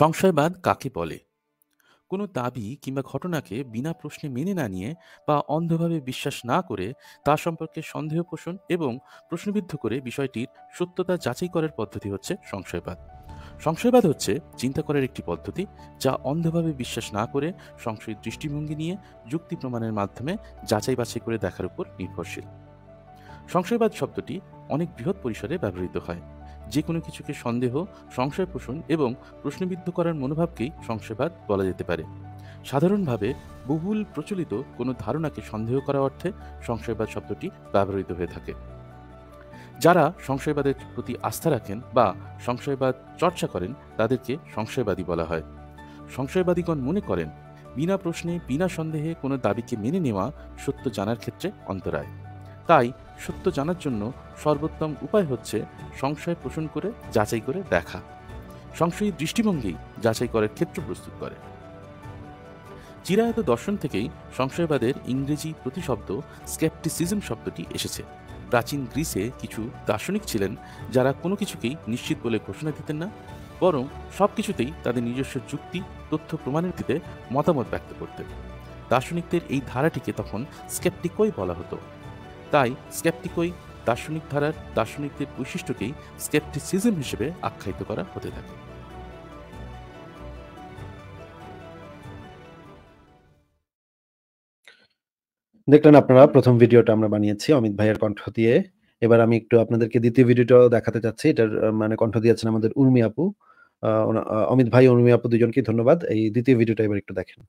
সংশয়বাদ কাকে বলে কোনো দাবি কিংবা ঘটনাকে বিনা প্রশ্নে মেনে না নিয়ে বা অন্ধভাবে বিশ্বাস না করে তা সম্পর্কে সন্দেহ পোষণ এবং প্রশ্নবিদ্ধ করে বিষয়টির সত্যতা যাচাই করার পদ্ধতি হচ্ছে সংশয়বাদ সংশয়বাদ হচ্ছে চিন্তা করার একটি পদ্ধতি যা অন্ধভাবে বিশ্বাস না করে সংশয়ের দৃষ্টিভঙ্গি নিয়ে যুক্তি প্রমাণের মাধ্যমে যাচাই বাছাই করে দেখার উপর নির্ভরশীল সংশয়বাদ শব্দটি অনেক বৃহৎ পরিসরে ব্যবহৃত হয় যে কোনো কিছুকে সন্দেহ সংশয় পোষণ এবং প্রশ্নবিদ্ধ করার মনোভাবকেই সংশয়বাদ বলা যেতে পারে সাধারণভাবে বহুল প্রচলিত কোনো ধারণাকে সন্দেহ করা অর্থে সংশয়বাদ শব্দটি ব্যবহৃত হয়ে থাকে যারা সংশয়বাদের প্রতি আস্থা রাখেন বা সংশয়বাদ চর্চা করেন তাদেরকে সংশয়বাদী বলা হয় সংশয়বাদীগণ মনে করেন বিনা প্রশ্নে বিনা সন্দেহে কোনো দাবিকে মেনে নেওয়া সত্য জানার ক্ষেত্রে অন্তরায় তাই সত্য জানার জন্য সর্বোত্তম উপায় হচ্ছে সংশয় পোষণ করে যাচাই করে দেখা সংশয়ী দৃষ্টিভঙ্গি যাচাই করার ক্ষেত্র প্রস্তুত করে চিরায়ত দর্শন থেকেই সংশয়বাদের ইংরেজি প্রতিশব্দ স্কেপটিসিজম শব্দটি এসেছে প্রাচীন গ্রিসে কিছু দার্শনিক ছিলেন যারা কোনো কিছুকেই নিশ্চিত বলে ঘোষণা দিতেন না বরং সব কিছুতেই তাদের নিজস্ব যুক্তি তথ্য প্রমাণের দিতে মতামত ব্যক্ত করতেন দার্শনিকদের এই ধারাটিকে তখন স্কেপটিকই বলা হতো তাই স্কেপটিকই দার্শনিক ধারার দার্শনিকদের বৈশিষ্ট্যকেই স্কেপটিসিজম হিসেবে আখ্যায়িত করা হতে থাকে দেখলেন আপনারা প্রথম ভিডিওটা আমরা বানিয়েছি অমিত ভাইয়ের কণ্ঠ দিয়ে এবার আমি একটু আপনাদেরকে দ্বিতীয় ভিডিওটাও দেখাতে চাচ্ছি এটার মানে কণ্ঠ দিয়েছেন আমাদের উর্মি আপু অমিত ভাই উর্মি আপু দুজনকে ধন্যবাদ এই দ্বিতীয় ভিডিওটা এবার একটু দেখেন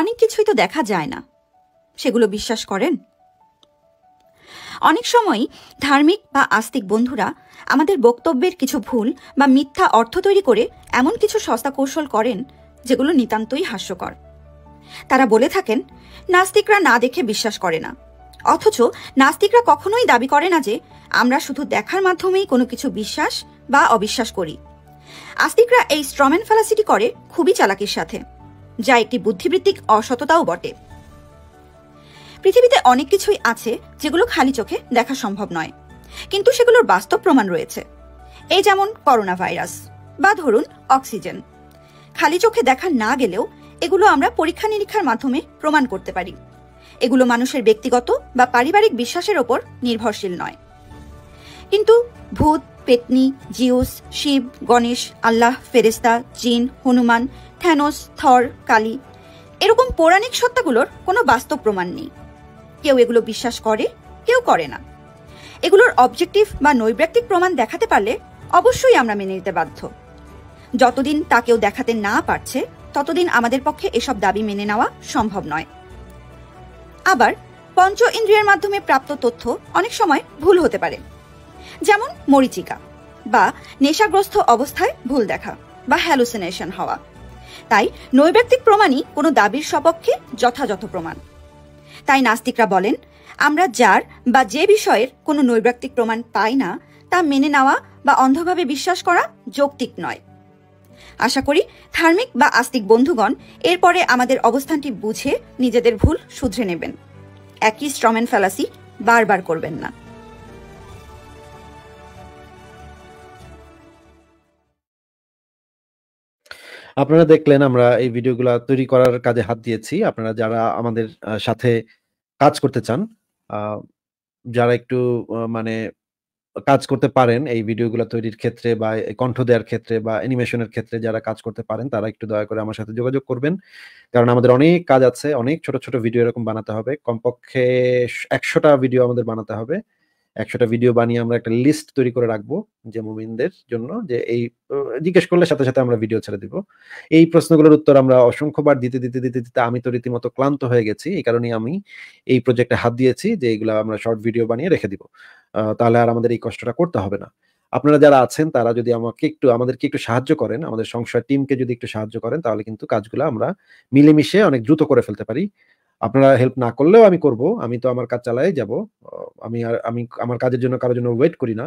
অনেক কিছুই তো দেখা যায় না সেগুলো বিশ্বাস করেন অনেক সময় ধার্মিক বা আস্তিক বন্ধুরা আমাদের বক্তব্যের কিছু ভুল বা মিথ্যা অর্থ তৈরি করে এমন কিছু সস্তা কৌশল করেন যেগুলো নিতান্তই হাস্যকর তারা বলে থাকেন নাস্তিকরা না দেখে বিশ্বাস করে না অথচ নাস্তিকরা কখনোই দাবি করে না যে আমরা শুধু দেখার মাধ্যমেই কোনো কিছু বিশ্বাস বা অবিশ্বাস করি আস্তিকরা এই স্ট্রমেন ফ্যালাসিটি করে খুবই চালাকির সাথে যা একটি বুদ্ধিবৃত্তিক অসততাও বটে পৃথিবীতে অনেক কিছুই আছে যেগুলো খালি চোখে দেখা সম্ভব নয় কিন্তু সেগুলোর বাস্তব প্রমাণ রয়েছে এই যেমন করোনা ভাইরাস বা ধরুন অক্সিজেন খালি চোখে দেখা না গেলেও এগুলো আমরা পরীক্ষা নিরীক্ষার মাধ্যমে প্রমাণ করতে পারি এগুলো মানুষের ব্যক্তিগত বা পারিবারিক বিশ্বাসের ওপর নির্ভরশীল নয় কিন্তু ভূত পেতনি জিউস শিব গণেশ আল্লাহ ফেরেস্তা জিন হনুমান থ্যানোস থর কালি এরকম পৌরাণিক সত্তাগুলোর কোনো বাস্তব প্রমাণ নেই কেউ এগুলো বিশ্বাস করে কেউ করে না এগুলোর অবজেক্টিভ বা নৈব্যক্তিক প্রমাণ দেখাতে পারলে অবশ্যই আমরা মেনে নিতে বাধ্য যতদিন তা কেউ দেখাতে না পারছে ততদিন আমাদের পক্ষে এসব দাবি মেনে নেওয়া সম্ভব নয় আবার পঞ্চ ইন্দ্রিয়ের মাধ্যমে প্রাপ্ত তথ্য অনেক সময় ভুল হতে পারে যেমন মরিচিকা বা নেশাগ্রস্ত অবস্থায় ভুল দেখা বা হ্যালুসিনেশন হওয়া তাই নৈব্যক্তিক প্রমাণই কোনো দাবির সপক্ষে যথাযথ প্রমাণ তাই নাস্তিকরা বলেন আমরা যার বা যে বিষয়ের কোনো নৈব্যক্তিক প্রমাণ পাই না তা মেনে নেওয়া বা অন্ধভাবে বিশ্বাস করা যৌক্তিক নয় আশা করি ধার্মিক বা আস্তিক বন্ধুগণ এরপরে আমাদের অবস্থানটি বুঝে নিজেদের ভুল শুধরে নেবেন একই স্ট্রমেন ফ্যালাসি বারবার করবেন না আপনারা দেখলেন আমরা এই ভিডিওগুলো তৈরি করার কাজে হাত দিয়েছি আপনারা যারা আমাদের সাথে কাজ করতে চান যারা একটু মানে কাজ করতে পারেন এই ভিডিওগুলো তৈরির ক্ষেত্রে বা কণ্ঠ দেওয়ার ক্ষেত্রে বা অ্যানিমেশনের ক্ষেত্রে যারা কাজ করতে পারেন তারা একটু দয়া করে আমার সাথে যোগাযোগ করবেন কারণ আমাদের অনেক কাজ আছে অনেক ছোট ছোট ভিডিও এরকম বানাতে হবে কমপক্ষে একশোটা ভিডিও আমাদের বানাতে হবে একশোটা ভিডিও বানিয়ে আমরা একটা লিস্ট তৈরি করে রাখবো যে মুমিনদের জন্য যে এই জিজ্ঞেস করলে সাথে সাথে আমরা ভিডিও ছেড়ে দিব এই প্রশ্নগুলোর উত্তর আমরা অসংখ্যবার দিতে দিতে দিতে দিতে আমি তো রীতিমতো ক্লান্ত হয়ে গেছি এই কারণে আমি এই প্রজেক্টে হাত দিয়েছি যে এইগুলো আমরা শর্ট ভিডিও বানিয়ে রেখে দিব তাহলে আর আমাদের এই কষ্টটা করতে হবে না আপনারা যারা আছেন তারা যদি আমাকে একটু আমাদেরকে একটু সাহায্য করেন আমাদের সংসার টিমকে যদি একটু সাহায্য করেন তাহলে কিন্তু কাজগুলো আমরা মিলেমিশে অনেক দ্রুত করে ফেলতে পারি আপনারা হেল্প না করলেও আমি করব আমি তো আমার কাজ চালাই যাব আমি আর আমি আমার কাজের জন্য কারোর জন্য ওয়েট করি না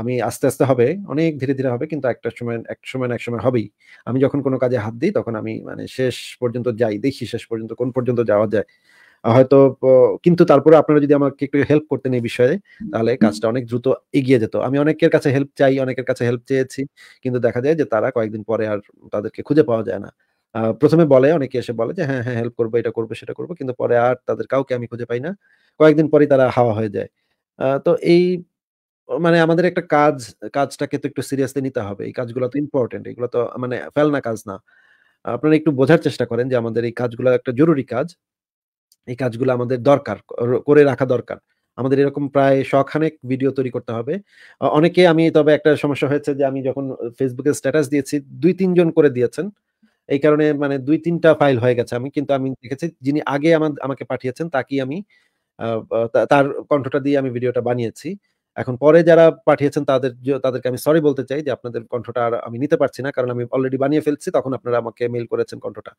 আমি আস্তে আস্তে হবে অনেক ধীরে ধীরে হবে কিন্তু একটা সময় এক সময় এক সময় হবেই আমি যখন কোনো কাজে হাত দিই তখন আমি মানে শেষ পর্যন্ত যাই দেখি শেষ পর্যন্ত কোন পর্যন্ত যাওয়া যায় হয়তো কিন্তু তারপরে আপনারা যদি আমাকে একটু হেল্প করতেন এই বিষয়ে তাহলে কাজটা অনেক দ্রুত এগিয়ে যেত আমি অনেকের কাছে হেল্প চাই অনেকের কাছে হেল্প চেয়েছি কিন্তু দেখা যায় যে তারা কয়েকদিন পরে আর তাদেরকে খুঁজে পাওয়া যায় না প্রথমে বলে অনেকে এসে বলে যে হ্যাঁ হ্যাঁ হেল্প করবো এটা করবো সেটা করবো কিন্তু পরে আর তাদের কাউকে আমি খুঁজে পাই না কয়েকদিন পরে তারা হাওয়া হয়ে যায় তো এই মানে আমাদের একটা কাজ কাজটাকে তো একটু সিরিয়াসলি নিতে হবে এই কাজগুলো তো ইম্পর্টেন্ট এগুলো তো মানে ফেলনা কাজ না আপনারা একটু বোঝার চেষ্টা করেন যে আমাদের এই কাজগুলো একটা জরুরি কাজ এই কাজগুলো আমাদের দরকার করে রাখা দরকার আমাদের এরকম প্রায় শখানেক ভিডিও তৈরি করতে হবে অনেকে আমি তবে একটা সমস্যা হয়েছে যে আমি যখন ফেসবুকে স্ট্যাটাস দিয়েছি দুই তিনজন করে দিয়েছেন এই কারণে মানে দুই তিনটা ফাইল হয়ে গেছে আমি কিন্তু আমি দেখেছি যিনি আগে আমার আমাকে পাঠিয়েছেন তাকেই আমি তার কণ্ঠটা দিয়ে আমি ভিডিওটা বানিয়েছি এখন পরে যারা পাঠিয়েছেন তাদের তাদেরকে আমি সরি বলতে চাই যে আপনাদের কণ্ঠটা আর আমি নিতে পারছি না কারণ আমি অলরেডি বানিয়ে ফেলছি তখন আপনারা আমাকে মেল করেছেন কণ্ঠটা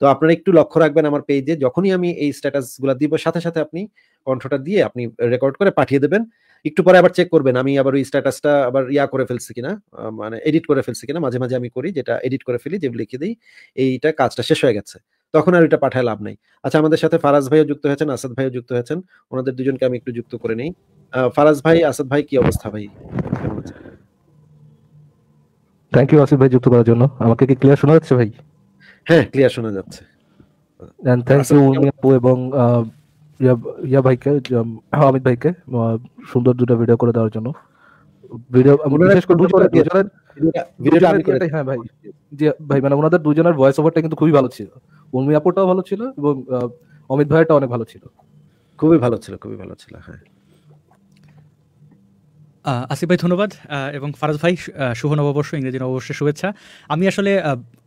তো আপনারা একটু লক্ষ্য রাখবেন আমার পেজে যখনই আমি এই স্ট্যাটাসগুলো দিব সাথে সাথে আপনি কণ্ঠটা দিয়ে আপনি রেকর্ড করে পাঠিয়ে দেবেন একটু পরে আবার চেক করবেন আমি আবার ওই স্ট্যাটাসটা আবার ইয়া করে ফেলছি কিনা মানে এডিট করে ফেলছি কিনা মাঝে মাঝে আমি করি যেটা এডিট করে ফেলি যেগুলো লিখে দিই এইটা কাজটা শেষ হয়ে গেছে তখন আর এটা পাঠায় লাভ নেই আচ্ছা আমাদের সাথে ফারাজ ভাইও যুক্ত হয়েছেন আসাদ ভাইও যুক্ত হয়েছেন ওনাদের দুজনকে আমি একটু যুক্ত করে নেই ফারাজ ভাই আসাদ ভাই কি অবস্থা ভাই থ্যাংক ইউ আসিফ ভাই যুক্ত করার জন্য আমাকে কি ক্লিয়ার শোনা যাচ্ছে ভাই হ্যাঁ ক্লিয়ার শোনা যাচ্ছে এবং ইয়া ভাইকে হ্যাঁ, অমিত ভাইকে সুন্দর দুটো ভিডিও করে দেওয়ার জন্য ভিডিও হ্যাঁ ভাই যে ভাই মানে ওনাদের দুজনের ভয়েস ওভারটা কিন্তু খুবই ভালো ছিল উর্মি আপুটাও ভালো ছিল এবং অমিত ভাইয়াটা অনেক ভালো ছিল খুবই ভালো ছিল খুবই ভালো ছিল হ্যাঁ আসিফ ভাই ধন্যবাদ এবং ফারাজ ভাই শুভ নববর্ষ ইংরেজি নববর্ষের শুভেচ্ছা আমি আসলে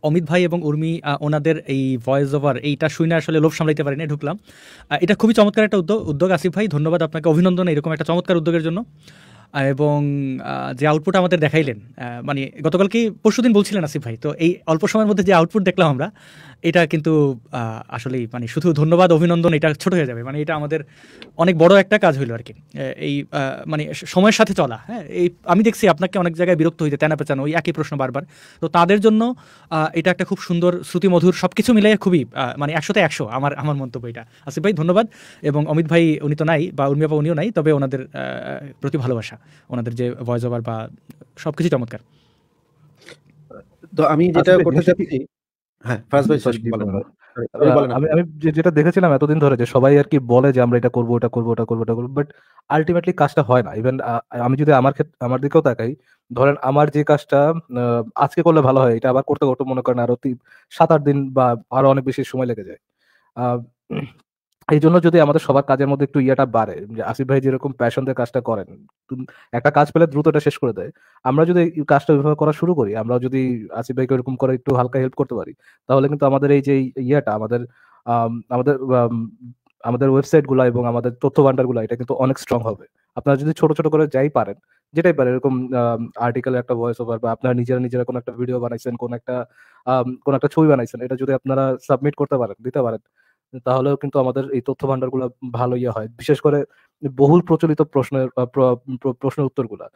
অমিত ভাই এবং উর্মি ওনাদের এই ভয়েস ওভার এইটা শুনে আসলে লোভ সামলাইতে পারিনি ঢুকলাম এটা খুবই চমৎকার একটা উদ্যোগ উদ্যোগ আসিফ ভাই ধন্যবাদ আপনাকে অভিনন্দন এরকম একটা চমৎকার উদ্যোগের জন্য এবং যে আউটপুট আমাদের দেখাইলেন মানে গতকালকে পরশু দিন বলছিলেন আসিফ ভাই তো এই অল্প সময়ের মধ্যে যে আউটপুট দেখলাম আমরা এটা কিন্তু আসলে মানে শুধু ধন্যবাদ অভিনন্দন এটা ছোট হয়ে যাবে মানে এটা আমাদের অনেক বড় একটা কাজ হইলো আর কি এই মানে সময়ের সাথে চলা হ্যাঁ এই আমি দেখছি আপনাকে অনেক জায়গায় বিরক্ত হইতে তেনা পেঁচানো ওই একই প্রশ্ন বারবার তো তাদের জন্য এটা একটা খুব সুন্দর শ্রুতিমধুর সব কিছু মিলে খুবই মানে একশোতে একশো আমার আমার মন্তব্য এটা আসিফ ভাই ধন্যবাদ এবং অমিত ভাই উনি তো নাই বা উর্মিয়াপা উনিও নাই তবে ওনাদের প্রতি ভালোবাসা ওনাদের যে ভয়েস ওভার বা সবকিছু চমৎকার তো আমি যেটা করতে চাচ্ছি হ্যাঁ, আমি যেটা দেখেছিলাম এতদিন ধরে যে সবাই আর কি বলে যে আমরা এটা করবো ওটা করবো ওটা করবো ওটা করবো বাট আলটিমেটলি কাজটা হয় না ইভেন আমি যদি আমার ক্ষেত্রে আমার দিকেও তাকাই ধরেন আমার যে কাজটা আজকে করলে ভালো হয় এটা আবার করতে করতে মনে করেন আরো সাত আট দিন বা আরো অনেক বেশি সময় লেগে যায় এই জন্য যদি আমাদের সবার কাজের মধ্যে একটু ইয়েটা বাড়ে যে আসিফ ভাই যেরকম প্যাশন দিয়ে কাজটা করেন একটা কাজ পেলে দ্রুত এটা শেষ করে দেয় আমরা যদি কাজটা ওইভাবে করা শুরু করি আমরা যদি আসিফ ভাইকে ওরকম করে একটু হালকা হেল্প করতে পারি তাহলে কিন্তু আমাদের এই যে ইয়েটা আমাদের আমাদের আমাদের ওয়েবসাইট গুলা এবং আমাদের তথ্য ভান্ডার গুলা এটা কিন্তু অনেক স্ট্রং হবে আপনারা যদি ছোট ছোট করে যাই পারেন যেটাই পারেন এরকম আর্টিকেল একটা ভয়েস ওভার বা আপনারা নিজেরা নিজেরা কোনো একটা ভিডিও বানাইছেন কোন একটা কোন একটা ছবি বানাইছেন এটা যদি আপনারা সাবমিট করতে পারেন দিতে পারেন তাহলেও কিন্তু আমাদের এই তথ্য ভান্ডারগুলো ভালো ইয়ে হয় বিশেষ করে বহুল প্রচলিত প্রশ্নের প্রশ্নের উত্তরগুলা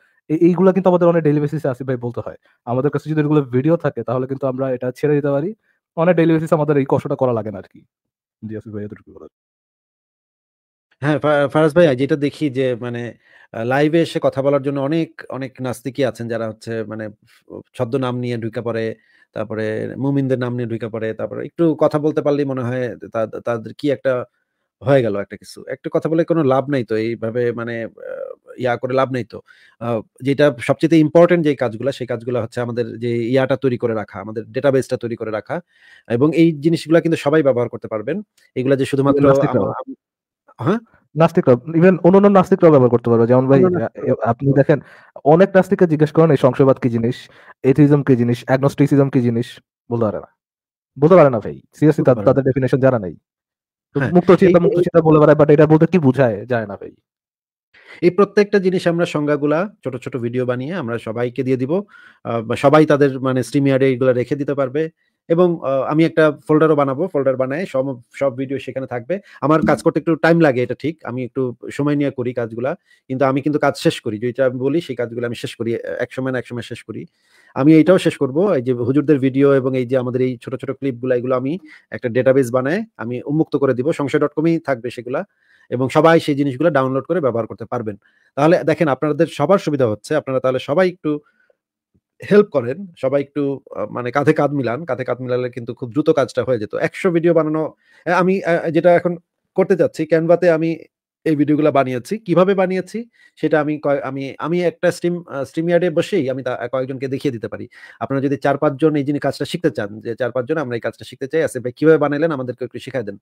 এইগুলা কিন্তু আমাদের অনেক ডেলি বেসিসে আসি ভাই বলতে হয় আমাদের কাছে যদি এগুলো ভিডিও থাকে তাহলে কিন্তু আমরা এটা ছেড়ে দিতে পারি অনেক ডেলি বেসিসে আমাদের এই কষ্টটা করা লাগে না আর কি জি আসিফ ভাই এতটুকু বলার হ্যাঁ, ফা ফারাজ ভাইয়া যেটা দেখি যে মানে লাইভে এসে কথা বলার জন্য অনেক, অনেক নাস্তিকই আছেন যারা হচ্ছে মানে নাম নিয়ে ঢুকে পড়ে। তারপরে মুমিনদের নাম নিয়ে ঢুকে পড়ে। তারপরে একটু কথা বলতে পারলেই মনে হয় তাদের কি একটা হয়ে গেল একটা কিছু। একটা কথা বলে কোনো লাভ নাই তো এইভাবে মানে ইয়া করে লাভ নাই তো। যেটা সবচেয়ে ইম্পর্টেন্ট যে কাজগুলো সেই কাজগুলো হচ্ছে আমাদের যে ইয়াটা তৈরি করে রাখা, আমাদের ডেটাবেসটা তৈরি করে রাখা এবং এই জিনিসগুলো কিন্তু সবাই ব্যবহার করতে পারবেন। এগুলা যে শুধুমাত্র নাস্তিকরা ইভেন নাস্তিকরাও ব্যবহার করতে পারবে যেমন ভাই আপনি দেখেন অনেক নাস্তিককে জিজ্ঞেস করেন এই সংশয়বাদ কি জিনিস এথিজম কি জিনিস কি জিনিস বলতে পারে না বলতে পারে না ভাই সিরিয়াসলি তাদের ডেফিনেশন জানা নেই হ্যাঁ। মুক্ত চিন্তা মুক্ত চিন্তা বলে বাট এটা বলতে কি বোঝায় জানে না ভাই এই প্রত্যেকটা জিনিস আমরা সংজ্ঞাগুলা ছোট ছোট ভিডিও বানিয়ে আমরা সবাইকে দিয়ে দিব সবাই তাদের মানে স্ট্রিমিয়ারে এগুলো রেখে দিতে পারবে এবং আমি একটা ফোল্ডারও বানাবো ফোল্ডার বানায় সব সব ভিডিও সেখানে থাকবে আমার কাজ করতে একটু টাইম লাগে এটা ঠিক আমি একটু সময় নিয়ে করি কাজগুলা কিন্তু আমি কিন্তু কাজ শেষ করি যেটা আমি বলি সেই কাজগুলো আমি শেষ করি এক সময় না এক সময় শেষ করি আমি এইটাও শেষ করব এই যে হুজুরদের ভিডিও এবং এই যে আমাদের এই ছোট ছোট ক্লিপগুলো এগুলো আমি একটা ডেটাবেস বানায় আমি উন্মুক্ত করে দিব সংশয় ডট কমেই থাকবে সেগুলা এবং সবাই সেই জিনিসগুলো ডাউনলোড করে ব্যবহার করতে পারবেন তাহলে দেখেন আপনাদের সবার সুবিধা হচ্ছে আপনারা তাহলে সবাই একটু হেল্প করেন সবাই একটু মানে কাঁধে কাঁধ মিলান কাঁধে কাঁধ মিলালে কিন্তু খুব দ্রুত কাজটা হয়ে যেত একশো ভিডিও বানানো আমি যেটা এখন করতে চাচ্ছি ক্যানভাতে আমি এই ভিডিওগুলো বানিয়েছি কিভাবে বানিয়েছি সেটা আমি আমি আমি একটা স্ট্রিম স্ট্রিমিয়ারে বসেই আমি তা কয়েকজনকে দেখিয়ে দিতে পারি আপনারা যদি চার পাঁচজন এই জিনিস কাজটা শিখতে চান যে চার পাঁচজন আমরা এই কাজটা শিখতে চাই আসে ভাই কিভাবে বানালেন আমাদেরকে একটু শিখাই দেন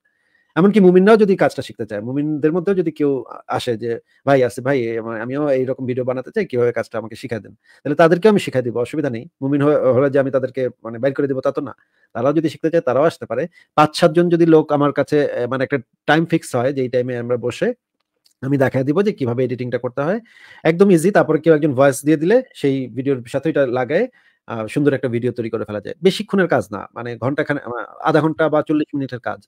এমনকি মুমিনরাও যদি কাজটা শিখতে চায় মুমিনদের মধ্যেও যদি কেউ আসে যে ভাই আছে ভাই মানে আমিও এইরকম ভিডিও বানাতে চাই কিভাবে কাজটা আমাকে শিখা দেন তাহলে তাদেরকেও আমি শিখাই দিব অসুবিধা নেই মুমিন হলে যে আমি তাদেরকে মানে বাইর করে দিব তা তো না তারাও যদি শিখতে চায় তারাও আসতে পারে পাঁচ সাতজন যদি লোক আমার কাছে মানে একটা টাইম ফিক্স হয় যে এই টাইমে আমরা বসে আমি দেখাই দিব যে কিভাবে এডিটিংটা করতে হয় একদম ইজি তারপরে কেউ একজন ভয়েস দিয়ে দিলে সেই ভিডিওর সাথে এটা লাগায় সুন্দর একটা ভিডিও তৈরি করে ফেলা যায় বেশিক্ষণের কাজ না মানে ঘন্টা খানে আধা ঘন্টা বা চল্লিশ মিনিটের কাজ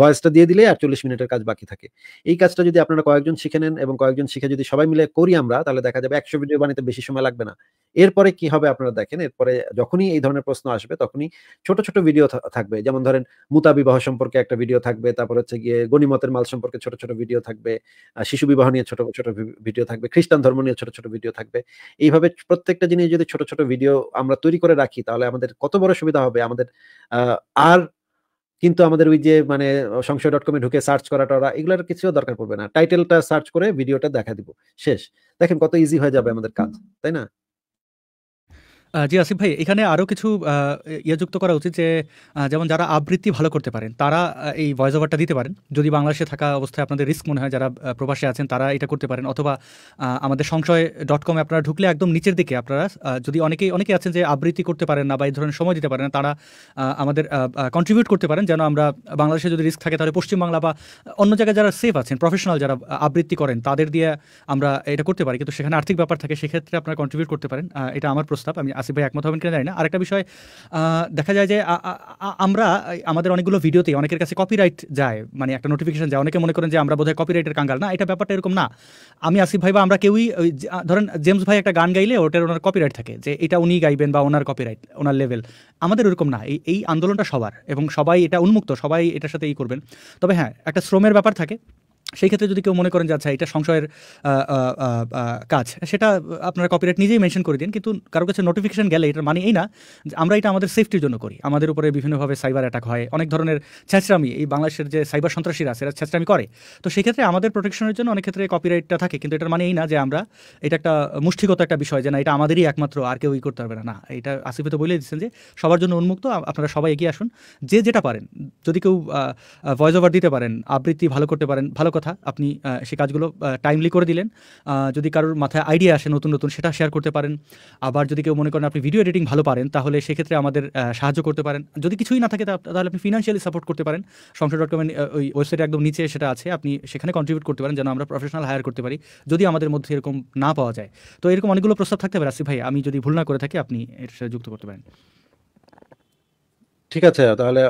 ভয়েসটা দিয়ে দিলে আটচল্লিশ মিনিটের কাজ বাকি থাকে এই কাজটা যদি আপনারা কয়েকজন শিখে নেন এবং কয়েকজন শিখে যদি সবাই মিলে করি আমরা তাহলে দেখা যাবে একশো ভিডিও বানাতে বেশি সময় লাগবে না এরপরে কি হবে আপনারা দেখেন এরপরে যখনই এই ধরনের প্রশ্ন আসবে তখনই ছোট ছোট ভিডিও থাকবে যেমন ধরেন মুতা বিবাহ সম্পর্কে একটা ভিডিও থাকবে তারপর হচ্ছে গিয়ে গণিমতের মাল সম্পর্কে ছোট ছোট ভিডিও থাকবে শিশু বিবাহ নিয়ে ছোট ছোট ভিডিও থাকবে খ্রিস্টান ধর্ম নিয়ে ছোট ছোট ভিডিও থাকবে এইভাবে প্রত্যেকটা জিনিস যদি ছোট ছোট ভিডিও আমরা তৈরি করে রাখি তাহলে আমাদের কত বড় সুবিধা হবে আমাদের আর কিন্তু আমাদের ওই যে মানে সংশয় ডট কমে ঢুকে সার্চ করা টরা এগুলোর কিছু দরকার পড়বে না টাইটেলটা সার্চ করে ভিডিওটা দেখা দিব শেষ দেখেন কত ইজি হয়ে যাবে আমাদের কাজ তাই না জি আসিফ ভাই এখানে আরও কিছু ইয়ে যুক্ত করা উচিত যে যেমন যারা আবৃত্তি ভালো করতে পারেন তারা এই ভয়েস ওভারটা দিতে পারেন যদি বাংলাদেশে থাকা অবস্থায় আপনাদের রিস্ক মনে হয় যারা প্রবাসে আছেন তারা এটা করতে পারেন অথবা আমাদের সংশয় ডট কমে আপনারা ঢুকলে একদম নিচের দিকে আপনারা যদি অনেকেই অনেকে আছেন যে আবৃত্তি করতে পারেন না বা এই ধরনের সময় দিতে পারেন তারা আমাদের কন্ট্রিবিউট করতে পারেন যেন আমরা বাংলাদেশে যদি রিস্ক থাকে তাহলে পশ্চিমবাংলা বা অন্য জায়গায় যারা সেফ আছেন প্রফেশনাল যারা আবৃত্তি করেন তাদের দিয়ে আমরা এটা করতে পারি কিন্তু সেখানে আর্থিক ব্যাপার থাকে সেক্ষেত্রে আপনারা কন্ট্রিবিউট করতে পারেন এটা আমার প্রস্তাব আমি আসিফ ভাই একমত হবেন কিনা জানি না আরেকটা বিষয় দেখা যায় যে আমরা আমাদের অনেকগুলো ভিডিওতে অনেকের কাছে কপিরাইট যায় মানে একটা নোটিফিকেশন যায় অনেকে মনে করেন যে আমরা বোধহয় কপিরাইটের কাঙ্গাল না এটা ব্যাপারটা এরকম না আমি আসিফ ভাই বা আমরা কেউই ধরেন জেমস ভাই একটা গান গাইলে ওটার ওনার কপিরাইট থাকে যে এটা উনি গাইবেন বা ওনার কপিরাইট ওনার লেভেল আমাদের ওরকম না এই এই আন্দোলনটা সবার এবং সবাই এটা উন্মুক্ত সবাই এটার সাথে ই করবেন তবে হ্যাঁ একটা শ্রমের ব্যাপার থাকে সেই ক্ষেত্রে যদি কেউ মনে করেন যে আচ্ছা এটা সংশয়ের কাজ সেটা আপনারা কপিরাইট নিজেই মেনশন করে দিন কিন্তু কারো কাছে নোটিফিকেশন গেলে এটার মানে এই না যে আমরা এটা আমাদের সেফটির জন্য করি আমাদের উপরে বিভিন্নভাবে সাইবার অ্যাটাক হয় অনেক ধরনের ছ্যাঁচড়ামি এই বাংলাদেশের যে সাইবার সন্ত্রাসীরা আছে এরা ছ্যাঁচড়ামি করে তো সেক্ষেত্রে আমাদের প্রোটেকশনের জন্য অনেক ক্ষেত্রে কপিরাইটটা থাকে কিন্তু এটার মানে এই না যে আমরা এটা একটা মুষ্টিগত একটা বিষয় যে না এটা আমাদেরই একমাত্র আর কেউ ই করতে পারবে না না এটা আসিফে তো বলেই দিচ্ছেন যে সবার জন্য উন্মুক্ত আপনারা সবাই এগিয়ে আসুন যে যেটা পারেন যদি কেউ ভয়েস ওভার দিতে পারেন আবৃত্তি ভালো করতে পারেন ভালো কথা কথা আপনি সে কাজগুলো টাইমলি করে দিলেন যদি কারোর মাথায় আইডিয়া আসে নতুন নতুন সেটা শেয়ার করতে পারেন আবার যদি কেউ মনে করেন আপনি ভিডিও এডিটিং ভালো পারেন তাহলে সেক্ষেত্রে আমাদের সাহায্য করতে পারেন যদি কিছুই না থাকে তাহলে আপনি ফিনান্সিয়ালি সাপোর্ট করতে পারেন সংসদ ডট কমের ওই ওয়েবসাইটে একদম নিচে সেটা আছে আপনি সেখানে কন্ট্রিবিউট করতে পারেন যেন আমরা প্রফেশনাল হায়ার করতে পারি যদি আমাদের মধ্যে এরকম না পাওয়া যায় তো এরকম অনেকগুলো প্রস্তাব থাকতে পারে আসিফ ভাই আমি যদি ভুল না করে থাকি আপনি এর সাথে যুক্ত করতে পারেন ঠিক আছে তাহলে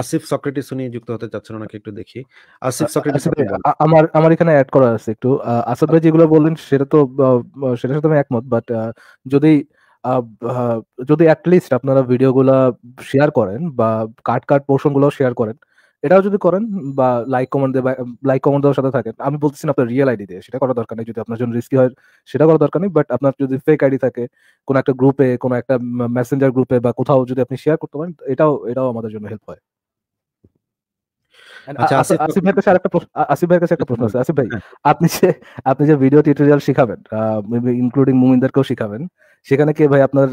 আসিফ সক্রেটিস উনি যুক্ত হতে চাচ্ছেন ওনাকে একটু দেখি আসিফ সক্রেটিস আমার আমার এখানে অ্যাড করা আছে একটু আসাদ ভাই যেগুলো বললেন সেটা তো সেটার সাথে আমি একমত বাট যদি যদি অ্যাটলিস্ট আপনারা ভিডিওগুলা শেয়ার করেন বা কাট কাট পোর্শনগুলো শেয়ার করেন এটাও যদি করেন বা লাইক কমেন্ট দেবা লাইক কমেন্ট দেওয়ার সাথে থাকেন আমি বলতেছি না আপনার রিয়েল আইডি দিয়ে সেটা করা দরকার নেই যদি আপনার জন্য রিস্কি হয় সেটা করা দরকার নেই বাট আপনার যদি ফেক আইডি থাকে কোন একটা গ্রুপে কোন একটা মেসেঞ্জার গ্রুপে বা কোথাও যদি আপনি শেয়ার করতে পারেন এটাও এটাও আমাদের জন্য হেল্প হয় আপনি যে ভিডিও টিউটোরিয়াল শিখাবেন ইনক্লুডিং মুমিনদেরকেও শিখাবেন সেখানে কি ভাই আপনার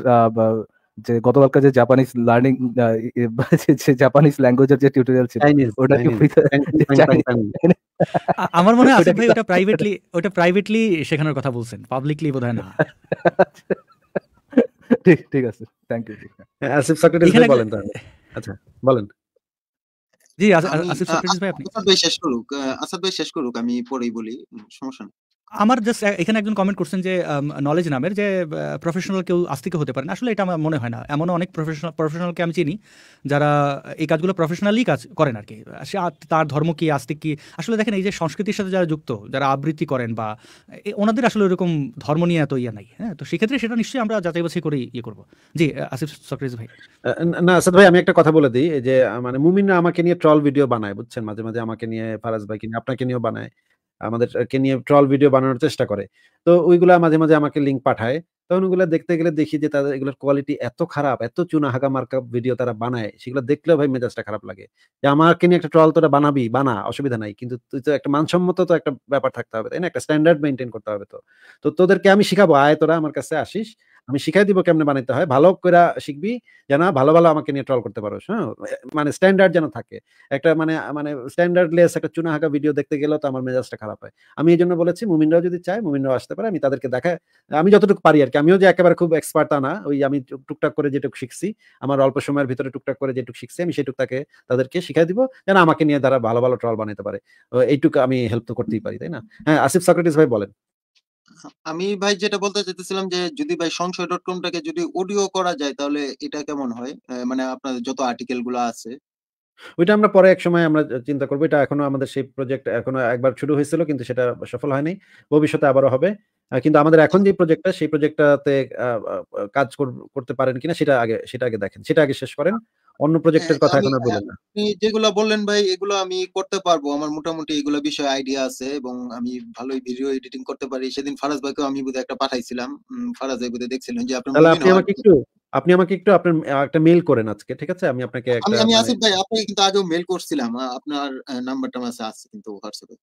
যে গতকালকে যে জাপানিজ লার্নিং যে জাপানিজ ল্যাঙ্গুয়েজের যে টিউটোরিয়াল ছিল ওটা কি আমার মনে হয় ভাই ওটা প্রাইভেটলি ওটা প্রাইভেটলি শেখানোর কথা বলছেন পাবলিকলি বোধহয় না ঠিক ঠিক আছে থ্যাংক ইউ আসিফ সক্রেটিস ভাই বলেন তাহলে আচ্ছা বলেন জি আসিফ সক্রেটিস ভাই আপনি আসাদ ভাই শেষ করুক আসাদ ভাই শেষ করুক আমি পরেই বলি সমস্যা নেই আমার জাস্ট এখানে একজন কমেন্ট করছেন যে নলেজ নামের যে প্রফেশনাল কেউ আস্তিকে হতে পারে আসলে এটা আমার মনে হয় না এমনও অনেক প্রফেশনাল প্রফেশনালকে আমি চিনি যারা এই কাজগুলো প্রফেশনালি কাজ করেন আর কি সে তার ধর্ম কি আস্তিক কি আসলে দেখেন এই যে সংস্কৃতির সাথে যারা যুক্ত যারা আবৃত্তি করেন বা ওনাদের আসলে ওরকম ধর্ম নিয়ে এত ইয়ে নাই হ্যাঁ তো সেক্ষেত্রে সেটা নিশ্চয়ই আমরা যাচাই বাছাই করে ইয়ে করবো জি আসিফ সক্রেজ ভাই না আসাদ ভাই আমি একটা কথা বলে দিই যে মানে মুমিনরা আমাকে নিয়ে ট্রল ভিডিও বানায় বুঝছেন মাঝে মাঝে আমাকে নিয়ে ফারাজ ভাই নিয়ে আপনাকে নিয়েও বানায় আমাদেরকে নিয়ে ট্রল ভিডিও বানানোর চেষ্টা করে তো ওইগুলা মাঝে মাঝে আমাকে লিঙ্ক পাঠায় তখন ওইগুলো দেখতে গেলে দেখি যে তাদের এগুলোর কোয়ালিটি এত খারাপ এত চুনা হাঁকা মার্কা ভিডিও তারা বানায় সেগুলো দেখলেও ভাই মেজাজটা খারাপ লাগে যে আমাকে নিয়ে একটা ট্রল তোরা বানাবি বানা অসুবিধা নাই কিন্তু তুই তো একটা মানসম্মত তো একটা ব্যাপার থাকতে হবে তাই না একটা স্ট্যান্ডার্ড মেনটেন করতে হবে তো তো তোদেরকে আমি শিখাবো আয় তোরা আমার কাছে আসিস আমি শিখাই দিব কেমনে বানাইতে হয় ভালো করে শিখবি যেন ভালো ভালো আমাকে নিয়ে ট্রল করতে পারো হ্যাঁ মানে স্ট্যান্ডার্ড যেন থাকে একটা মানে মানে লেস একটা চুনা হাঁকা ভিডিও দেখতে গেলেও তো আমার মেজাজটা খারাপ হয় আমি এই জন্য বলেছি মুমিনরাও যদি চায় মুমিনরাও আসতে পারে আমি তাদেরকে দেখা আমি যতটুকু পারি আর কি আমিও যে একেবারে খুব এক্সপার্ট তা না ওই আমি টুকটাক করে যেটুকু শিখছি আমার অল্প সময়ের ভিতরে টুকটাক করে যেটুকু শিখছি আমি সেটুকু তাকে তাদেরকে শিখাই দিব যেন আমাকে নিয়ে তারা ভালো ভালো ট্রল বানাতে পারে এইটুকু আমি হেল্প তো করতেই পারি তাই না হ্যাঁ আসিফ সক্রেটিস ভাই বলেন হ্যাঁ, আমি ভাই যেটা বলতে চাইতেছিলাম যে যদি ভাই সংশয় ডট কমটাকে যদি অডিও করা যায় তাহলে এটা কেমন হয় মানে আপনার যত আর্টিকেল গুলো আছে ওইটা আমরা পরে এক সময় আমরা চিন্তা করবো এটা এখনো আমাদের সেই প্রজেক্ট এখনো একবার শুরু হয়েছিল কিন্তু সেটা সফল হয়নি ভবিষ্যতে আবারও হবে কিন্তু আমাদের এখন যে প্রজেক্টটা সেই প্রজেক্টটাতে কাজ করতে পারেন কিনা সেটা আগে সেটা আগে দেখেন সেটা আগে শেষ করেন অন্য প্রজেক্টের কথা হ্যাঁ, এখন বলেন না আপনি যেগুলো বললেন ভাই এগুলো আমি করতে পারবো আমার মোটামুটি এগুলো বিষয়ে আইডিয়া আছে এবং আমি ভালোই ভিডিও এডিটিং করতে পারি সেদিন ফারাজ ভাইকে আমি বুঝে একটা পাঠাইছিলাম ফারাজ ভাই বুঝে দেখছিলেন যে আপনি তাহলে আপনি আমাকে একটু আপনি আমাকে একটু আপনার একটা মেল করেন আজকে ঠিক আছে আমি আপনাকে একটা আমি মানে- আসিফ ভাই আপনি কিন্তু আজও মেল করছিলাম আপনার নাম্বারটা আমার আছে কিন্তু হোয়াটসঅ্যাপে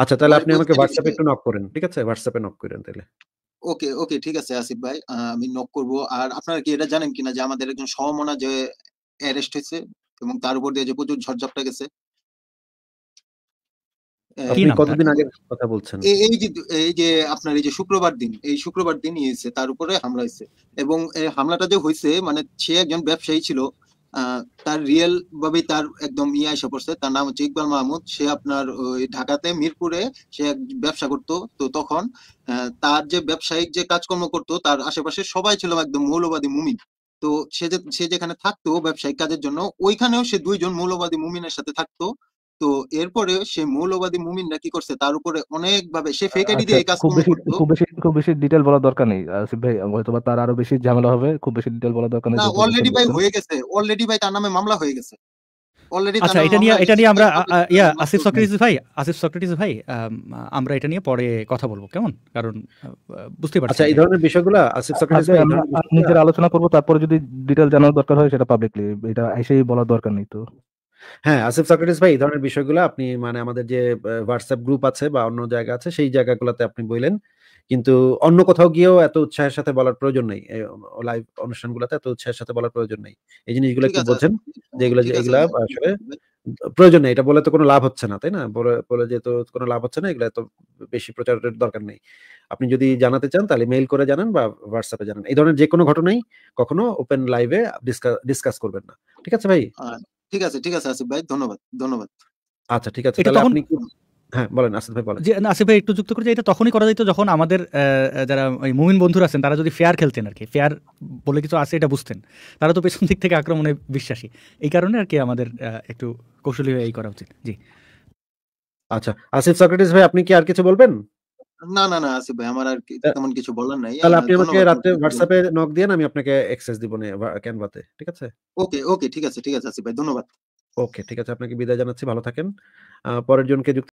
আচ্ছা তাহলে আপনি আমাকে হোয়াটসঅ্যাপে একটু নক করেন ঠিক আছে হোয়াটসঅ্যাপে নক করেন তাহলে ওকে ওকে ঠিক আছে আসিফ ভাই আমি নক করব আর আপনারা কি এটা জানেন কিনা যে আমাদের একজন সমমনা যে অ্যারেস্ট হয়েছে এবং তার উপর দিয়ে যে প্রচুর ঝড়ঝাপটা গেছে কতদিন আগে কথা বলছেন এই যে এই যে আপনার এই যে শুক্রবার দিন এই শুক্রবার দিন হয়েছে তার উপরে হামলা হয়েছে এবং এই হামলাটা যে হয়েছে মানে সে একজন ব্যবসায়ী ছিল তার রিয়েল ভাবে তার একদম ইয়া এসে পড়ছে তার নাম হচ্ছে ইকবাল মাহমুদ সে আপনার ওই ঢাকাতে মিরপুরে সে ব্যবসা করত তো তখন তার যে ব্যবসায়িক যে কাজকর্ম করত তার আশেপাশে সবাই ছিল একদম মৌলবাদী মুমিন তো সে যে সে যেখানে থাকতো ব্যবসায়িক কাজের জন্য ওইখানেও সে দুইজন মৌলবাদী মুমিনের সাথে থাকতো তো এরপরে সে মৌলবাদী মুমিন কি করছে তার উপরে অনেক ভাবে সে ফেক আইডি আচ্ছা, দিয়ে কাজ খুব বেশি খুব বেশি খুব বেশি ডিটেইল বলা দরকার নেই আসিফ ভাই হয়তোবা তার আরো বেশি ঝামেলা হবে খুব বেশি ডিটেইল বলা দরকার নেই না অলরেডি ভাই হয়ে গেছে অলরেডি ভাই তার নামে মামলা হয়ে গেছে অলরেডি আচ্ছা এটা নিয়ে এটা নিয়ে আমরা ইয়া আসিফ সক্রেটিস ভাই আসিফ সক্রেটিস ভাই আমরা এটা নিয়ে পরে কথা বলবো কেমন কারণ বুঝতে পারছি আচ্ছা এই ধরনের বিষয়গুলো আসিফ সক্রেটিস আচ্ছা, ভাই নিজের আলোচনা করব তারপরে যদি ডিটেইল জানার দরকার হয় সেটা পাবলিকলি এটা এসেই বলা দরকার নেই তো হ্যাঁ আসিফ সক্রেটিস ভাই এই ধরনের বিষয়গুলো আপনি মানে আমাদের যে হোয়াটসঅ্যাপ গ্রুপ আছে বা অন্য জায়গা আছে সেই জায়গাগুলোতে আপনি বললেন কিন্তু অন্য কোথাও গিয়েও এত উৎসাহের সাথে বলার প্রয়োজন নেই লাইভ অনুষ্ঠানগুলোতে এত উৎসাহের সাথে বলার প্রয়োজন নেই এই জিনিসগুলো একটু বোঝেন আচ্ছা, যেগুলো আসলে প্রয়োজন নেই এটা বলে তো কোনো লাভ হচ্ছে না তাই না বলে বলে যে তো কোনো লাভ হচ্ছে না এগুলো এত বেশি প্রচারের দরকার নেই আপনি যদি জানাতে চান তাহলে মেইল করে জানান বা হোয়াটসঅ্যাপে জানান এই ধরনের যে কোনো ঘটনাই কখনো ওপেন লাইভে ডিসকাস করবেন না ঠিক আছে ভাই আচ্ছা। ঠিক আছে ঠিক আছে আসিফ ভাই ধন্যবাদ ধন্যবাদ আচ্ছা ঠিক আছে তাহলে আপনি হ্যাঁ, যারা আছেন তারা যদি ফেয়ার খেলতেন আর কি ফেয়ার বলে কিছু আছে এটা বুঝতেন তারা তো পেছন দিক থেকে আক্রমণে বিশ্বাসী এই কারণে আর কি আমাদের একটু কৌশলী হয়ে এই করা উচিত জি আচ্ছা আসিফ সক্রেটিস ভাই আপনি কি আর কিছু বলবেন না না না আসিফ ভাই আমার আর তেমন কিছু বলার নাই তাহলে আপনি আমাকে রাতে হোয়াটসঅ্যাপে নক দিয়ে আমি আপনাকে অ্যাক্সেস দিব না ক্যানভাতে ঠিক আছে ওকে ওকে ঠিক আছে ঠিক আছে আসিফ ভাই ধন্যবাদ ওকে ঠিক আছে আপনাকে বিদায় জানাচ্ছি ভালো থাকেন পরের জনকে যুক্ত